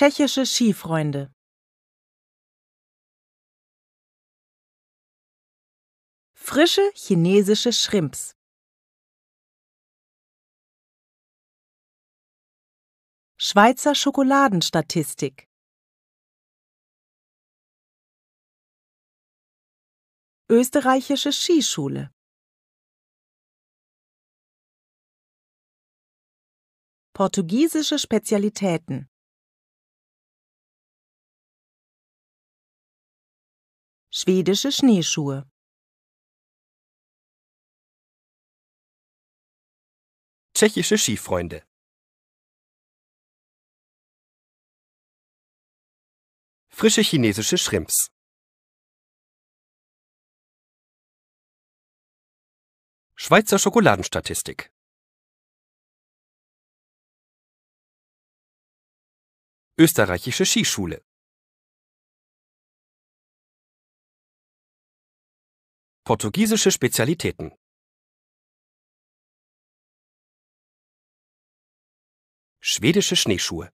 Tschechische Skifreunde Frische chinesische Shrimps Schweizer Schokoladenstatistik Österreichische Skischule Portugiesische Spezialitäten Schwedische Schneeschuhe. Tschechische Skifreunde. Frische chinesische Shrimps. Schweizer Schokoladenstatistik. Österreichische Skischule. Portugiesische Spezialitäten Schwedische Schneeschuhe